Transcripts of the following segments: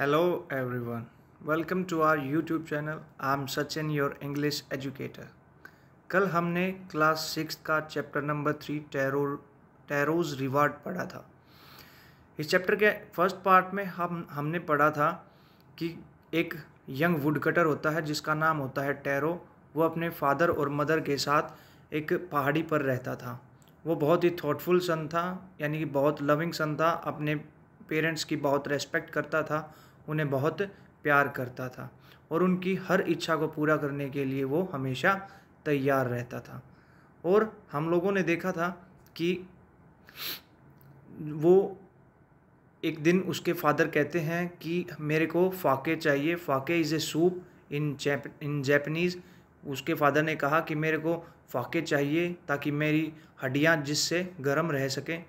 Hello everyone. Welcome to our YouTube channel. I'm Sachin, your English educator. कल हमने class six का chapter number three Taro Taro's reward पढ़ा था इस chapter के फर्स्ट पार्ट में हम हमने पढ़ा था कि एक यंग वुड कटर होता है जिसका नाम होता है टैरो वो अपने फादर और मदर के साथ एक पहाड़ी पर रहता था वो बहुत ही थॉटफुल सन था यानी कि बहुत लविंग सन था अपने पेरेंट्स की बहुत रेस्पेक्ट करता था उन्हें बहुत प्यार करता था और उनकी हर इच्छा को पूरा करने के लिए वो हमेशा तैयार रहता था और हम लोगों ने देखा था कि वो एक दिन उसके फादर कहते हैं कि मेरे को फाके चाहिए sake is a soup in Jap in Japanese उसके फादर ने कहा कि मेरे को फाके चाहिए ताकि मेरी हड्डियाँ जिससे गर्म रह सकें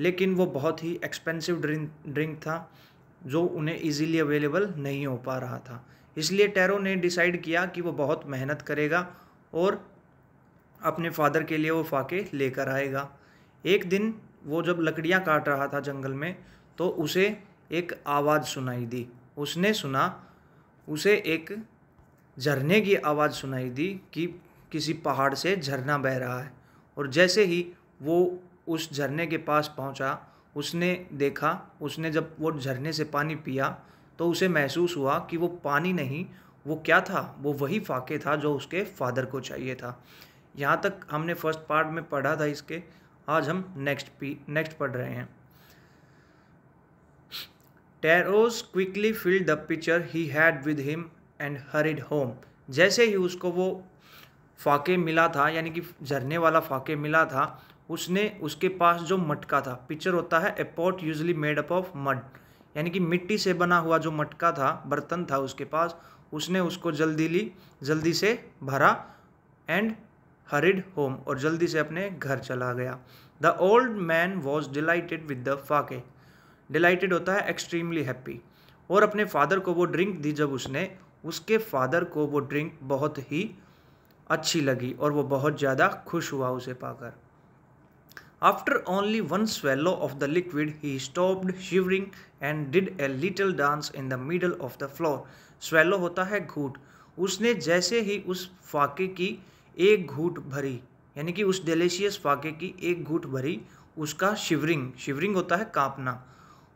लेकिन वो बहुत ही एक्सपेंसिव ड्रिंक ड्रिंक था जो उन्हें इजीली अवेलेबल नहीं हो पा रहा था इसलिए टैरो ने डिसाइड किया कि वो बहुत मेहनत करेगा और अपने फादर के लिए वो फाके लेकर आएगा एक दिन वो जब लकड़ियाँ काट रहा था जंगल में तो उसे एक आवाज़ सुनाई दी उसने सुना उसे एक झरने की आवाज़ सुनाई दी कि किसी पहाड़ से झरना बह रहा है और जैसे ही वो उस झरने के पास पहुंचा उसने देखा उसने जब वो झरने से पानी पिया तो उसे महसूस हुआ कि वो पानी नहीं वो क्या था वो वही फाके था जो उसके फादर को चाहिए था यहाँ तक हमने फर्स्ट पार्ट में पढ़ा था इसके आज हम नेक्स्ट पी नेक्स्ट पढ़ रहे हैं Taro's quickly filled the pitcher he had with him and hurried home जैसे ही उसको वो फाके मिला था यानी कि झरने वाला फाके मिला था उसने उसके पास जो मटका था पिक्चर होता है a pot usually made up of mud यानी कि मिट्टी से बना हुआ जो मटका था बर्तन था उसके पास उसने उसको जल्दी ली जल्दी से भरा एंड हरिड होम और जल्दी से अपने घर चला गया the old man was delighted with the sake delighted होता है एक्सट्रीमली हैप्पी और अपने फादर को वो ड्रिंक दी जब उसने उसके फादर को वो ड्रिंक बहुत ही अच्छी लगी और वो बहुत ज़्यादा खुश हुआ उसे पाकर After only one swallow of the liquid, he stopped shivering and did a little dance in the middle of the floor. Swallow होता है घूट उसने जैसे ही उस फाके की एक घूट भरी यानी कि उस डेलेशियस फाके की एक घूट भरी उसका शिवरिंग शिवरिंग होता है कांपना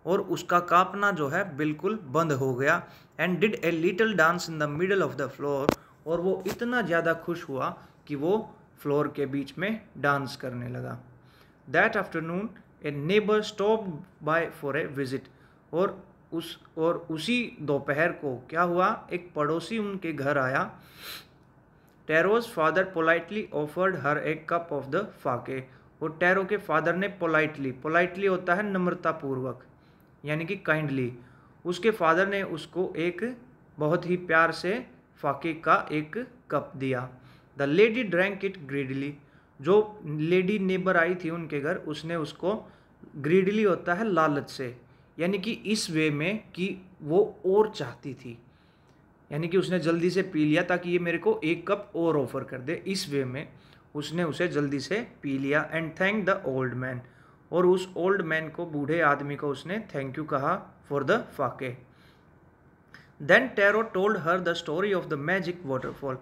और उसका कांपना जो है बिल्कुल बंद हो गया and did a little dance in the middle of the floor और वो इतना ज़्यादा खुश हुआ कि वो फ्लोर के बीच में डांस करने लगा that afternoon a neighbour stop by for a visit और उस और उसी दोपहर को क्या हुआ एक पड़ोसी उनके घर आया Taro's father politely offered her एक कप ऑफ द फाके और टैरो के फादर ने पोलाइटली पोलाइटली होता है नम्रतापूर्वक यानी कि काइंडली उसके फादर ने उसको एक बहुत ही प्यार से फाके का एक कप दिया the lady drank it greedily जो लेडी नेबर आई थी उनके घर उसने उसको ग्रीडली होता है लालच से यानी कि इस वे में कि वो और चाहती थी यानी कि उसने जल्दी से पी लिया ताकि ये मेरे को एक कप और ऑफर कर दे इस वे में उसने उसे जल्दी से पी लिया and thank the old man और उस ओल्ड मैन को बूढ़े आदमी को उसने थैंक यू कहा for the sake then Taro told her the story of the magic waterfall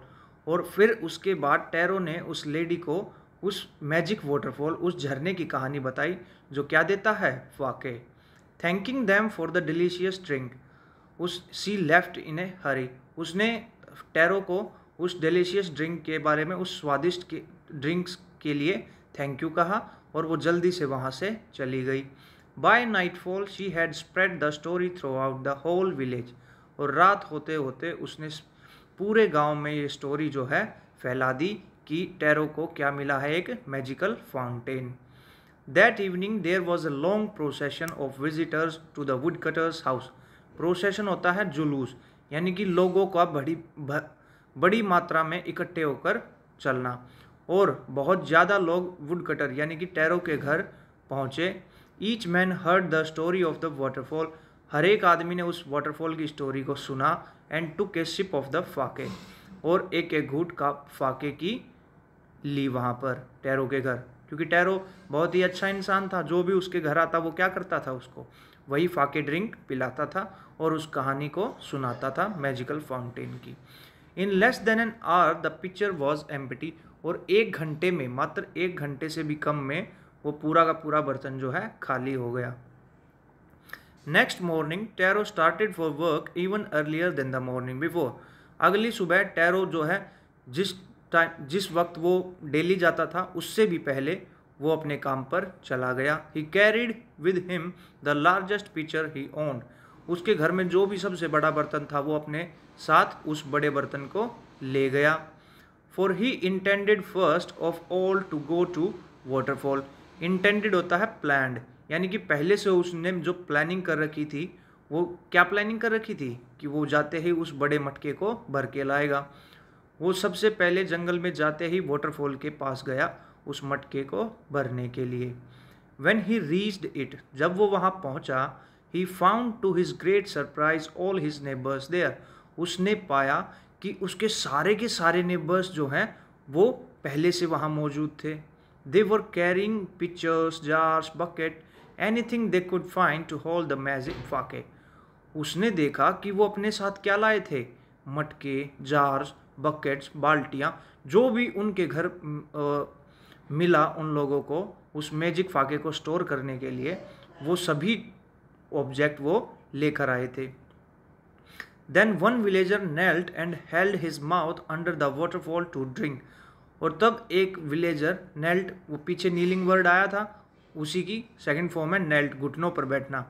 और फिर उसके बाद टैरो ने उस लेडी को उस मैजिक वाटरफॉल उस झरने की कहानी बताई जो क्या देता है वाक़े thanking them for the delicious drink उस सी लेफ्ट इन ए हरी उसने टैरो को उस डिलीशियस ड्रिंक के बारे में उस स्वादिष्ट के ड्रिंक्स के लिए थैंक यू कहा और वो जल्दी से वहाँ से चली गई by nightfall she had spread the story throughout the whole village और रात होते होते उसने पूरे गांव में ये स्टोरी जो है फैला दी कि टैरो को क्या मिला है एक magical fountain that evening there was a long procession of visitors to the woodcutter's house procession होता है जुलूस यानी कि लोगों का बड़ी बड़ी मात्रा में इकट्ठे होकर चलना और बहुत ज़्यादा लोग वुड कटर यानी कि टैरो के घर पहुँचे each man heard the story of the waterfall हर एक आदमी ने उस वाटरफॉल की स्टोरी को सुना and took sip of the sake और एक एक घूट का फाके की ली वहाँ पर टैरो के घर क्योंकि टैरो बहुत ही अच्छा इंसान था जो भी उसके घर आता वो क्या करता था उसको वही फाके ड्रिंक पिलाता था और उस कहानी को सुनाता था मैजिकल फाउंटेन की in less than an hour the pitcher was empty और एक घंटे में मात्र एक घंटे से भी कम में वो पूरा का पूरा बर्तन जो है खाली हो गया next morning Taro started for work even earlier than the morning before अगली सुबह टैरो जो है जिस टाइम जिस वक्त वो डेली जाता था उससे भी पहले वो अपने काम पर चला गया he carried with him the largest pitcher he own उसके घर में जो भी सबसे बड़ा बर्तन था वो अपने साथ उस बड़े बर्तन को ले गया for he intended first of all to go to waterfall intended होता है प्लैंड यानी कि पहले से उसने जो प्लानिंग कर रखी थी वो क्या प्लानिंग कर रखी थी कि वो जाते ही उस बड़े मटके को भर के लाएगा वो सबसे पहले जंगल में जाते ही वाटरफॉल के पास गया उस मटके को भरने के लिए वेन ही रीच्ड इट जब वो वहाँ पहुँचा he found to his great surprise all his neighbours there उसने पाया कि उसके सारे के सारे नेबर्स जो हैं वो पहले से वहाँ मौजूद थे they were carrying pitchers jars bucket anything they could find to hold the magic sake उसने देखा कि वो अपने साथ क्या लाए थे मटके जार्स बकेट्स बाल्टियाँ जो भी उनके घर आ, मिला उन लोगों को उस मैजिक फाके को स्टोर करने के लिए वो सभी ऑब्जेक्ट वो लेकर आए थे then one villager knelt and held his mouth under the waterfall to drink और तब एक विलेजर नेल्ट वो पीछे नीलिंग वर्ड आया था उसी की सेकेंड फॉर्म है नेल्ट घुटनों पर बैठना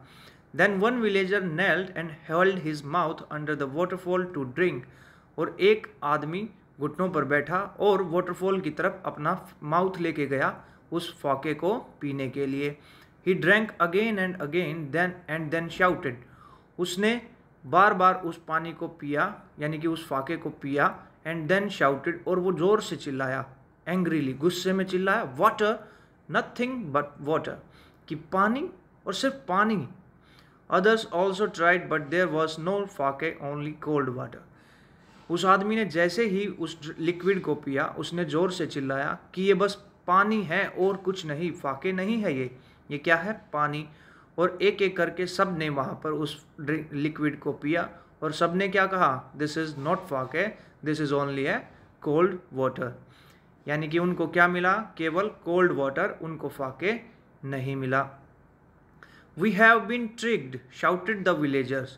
then one villager knelt and held his mouth under the waterfall to drink और एक आदमी घुटनों पर बैठा और वाटरफॉल की तरफ अपना माउथ लेके गया उस फाके को पीने के लिए he drank again and again then and then shouted उसने बार बार उस पानी को पिया यानी कि उस फाके को पिया एंड देन शाउटेड और वो ज़ोर से चिल्लाया एंग्रीली गुस्से में चिल्लाया वाटर नथिंग बट वाटर कि पानी और सिर्फ पानी others also tried but there was no sake only cold water उस आदमी ने जैसे ही उस लिक्विड को पिया उसने ज़ोर से चिल्लाया कि ये बस पानी है और कुछ नहीं फाके नहीं है ये ये क्या है पानी और एक एक करके सब ने वहाँ पर उस लिक्विड को पिया और सब ने क्या कहा this is not sake this is only a cold water यानी कि उनको क्या मिला केवल कोल्ड वाटर उनको फाके नहीं मिला we have been tricked shouted the villagers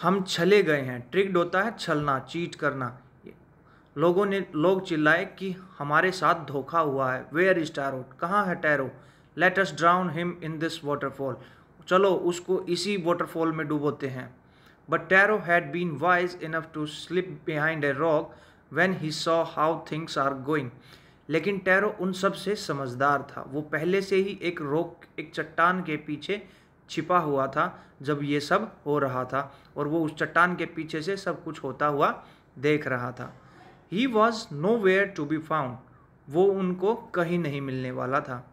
हम छले गए हैं ट्रिक्ड होता है छलना चीट करना लोगों ने लोग चिल्लाए कि हमारे साथ धोखा हुआ है वेयर इज टैरो कहाँ है Taro let us drown him in this waterfall चलो उसको इसी वाटरफॉल में डूबोते हैं but Taro had been wise enough to slip behind a rock when he saw how things are going लेकिन टैरो उन सब से समझदार था वो पहले से ही एक रोक एक चट्टान के पीछे छिपा हुआ था जब ये सब हो रहा था और वो उस चट्टान के पीछे से सब कुछ होता हुआ देख रहा था he was nowhere to be found वो उनको कहीं नहीं मिलने वाला था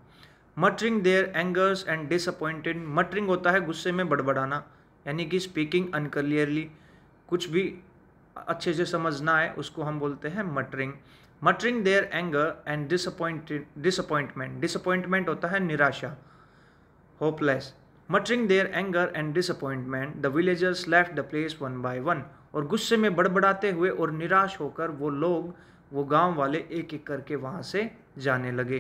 muttering their angers and disappointed muttering होता है गुस्से में बड़बड़ाना यानी कि स्पीकिंग अनकलियरली कुछ भी अच्छे से समझना है उसको हम बोलते हैं muttering muttering their anger and disappointed disappointment disappointment होता है निराशा hopeless muttering their anger and disappointment the villagers left the place one by one और गुस्से में बड़बड़ाते हुए और निराश होकर वो लोग वो गांव वाले एक एक करके वहाँ से जाने लगे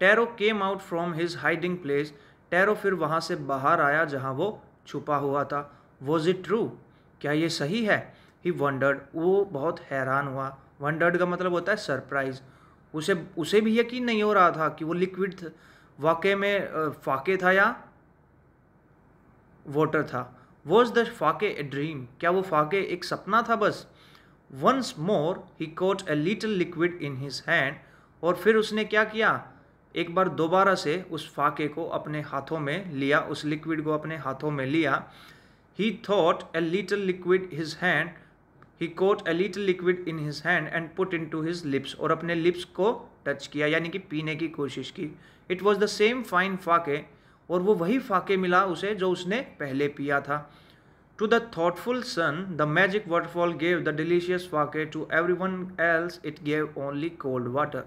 Taro came out from his hiding place Taro फिर वहाँ से बाहर आया जहाँ वो छुपा हुआ था वॉज इट ट्रू क्या ये सही है ही वंडर्ड वो बहुत हैरान हुआ वंडर्ड का मतलब होता है सरप्राइज उसे उसे भी यकीन नहीं हो रहा था कि वो लिक्विड वाक़े में फाके था या वाटर था was the sake a dream क्या वो फाके एक सपना था बस once more he caught a little liquid in his hand और फिर उसने क्या किया एक बार दोबारा से उस फाके को अपने हाथों में लिया उस लिक्विड को अपने हाथों में लिया he thought a little liquid his hand he caught a little liquid in his hand and put in to his lips और अपने लिप्स को टच किया यानी कि पीने की कोशिश की it was the same fine sake और वो वही फाके मिला उसे जो उसने पहले पिया था to the thoughtful son the magic waterfall gave the delicious sake to everyone else it gave only cold water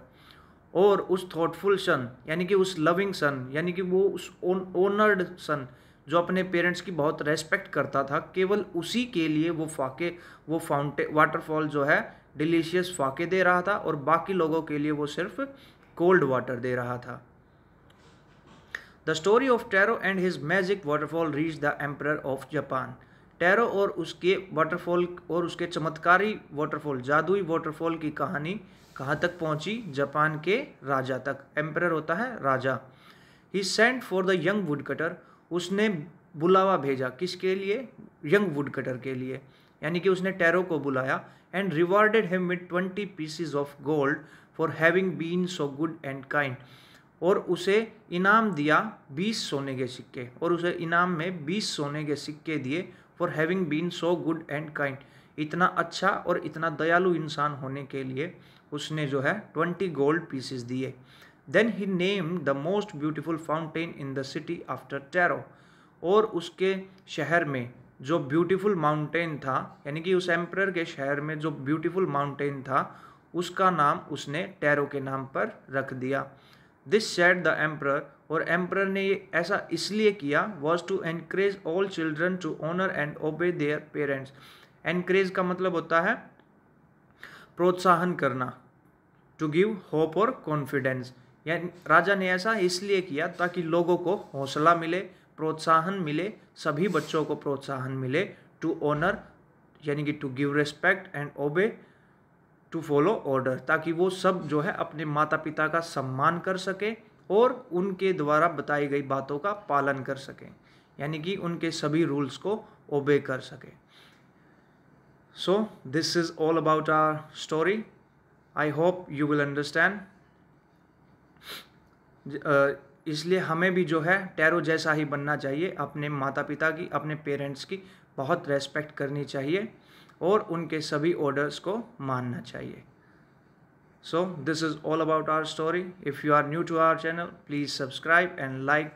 और उस थाटफुल सन यानी कि उस लविंग सन यानी कि वो उस ओनर्ड सन जो अपने पेरेंट्स की बहुत रेस्पेक्ट करता था केवल उसी के लिए वो फाके वो फाउंटे वाटरफॉल जो है डिलीशियस फाके दे रहा था और बाकी लोगों के लिए वो सिर्फ कोल्ड वाटर दे रहा था the story of Taro and his magic waterfall reach the emperor of Japan Taro और उसके वाटरफॉल और उसके चमत्कारी वाटरफॉल जादुई वाटरफॉल की कहानी कहाँ तक पहुँची जापान के राजा तक एम्पर होता है राजा he sent for the young woodcutter उसने बुलावा भेजा किसके लिए यंग वुड कटर के लिए यानी कि उसने टैरो को बुलाया and rewarded him with twenty pieces of gold for having been so good and kind और उसे इनाम दिया बीस सोने के सिक्के और उसे इनाम में बीस सोने के सिक्के दिए for having been so good and kind इतना अच्छा और इतना दयालु इंसान होने के लिए उसने जो है ट्वेंटी गोल्ड पीसेस दिए then he name the most beautiful fountain in the city after Taro और उसके शहर में जो ब्यूटीफुल माउंटेन था यानी कि उस एम्प्रर के शहर में जो ब्यूटीफुल माउंटेन था उसका नाम उसने टैरो के नाम पर रख दिया दिस सेट द एम्प्रर और एम्प्रर ने ये ऐसा इसलिए किया was to encourage all children to honour and obey their parents encourage का मतलब होता है प्रोत्साहन करना टू गिव होप और कॉन्फिडेंस यानी राजा ने ऐसा इसलिए किया ताकि लोगों को हौसला मिले प्रोत्साहन मिले सभी बच्चों को प्रोत्साहन मिले टू ऑनर यानी कि to give respect and obey to follow order ताकि वो सब जो है अपने माता पिता का सम्मान कर सकें और उनके द्वारा बताई गई बातों का पालन कर सकें यानी कि उनके सभी रूल्स को ओबे कर सकें so this is all about our story I hope you will understand इसलिए हमें भी जो है टैरो जैसा ही बनना चाहिए अपने माता पिता की अपने पेरेंट्स की बहुत रेस्पेक्ट करनी चाहिए और उनके सभी ऑर्डर्स को मानना चाहिए so this is all about our story if you are new to our channel please subscribe and like the